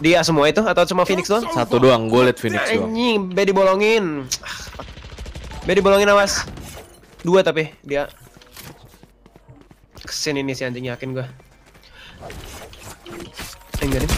dia semua itu atau cuma Phoenix doang? Satu doang, gue liat Phoenix doang. Anjing, B dibolongin. B dibolongin awas. Dua tapi dia. kesini ini si anjing yakin gue. Enggak nih.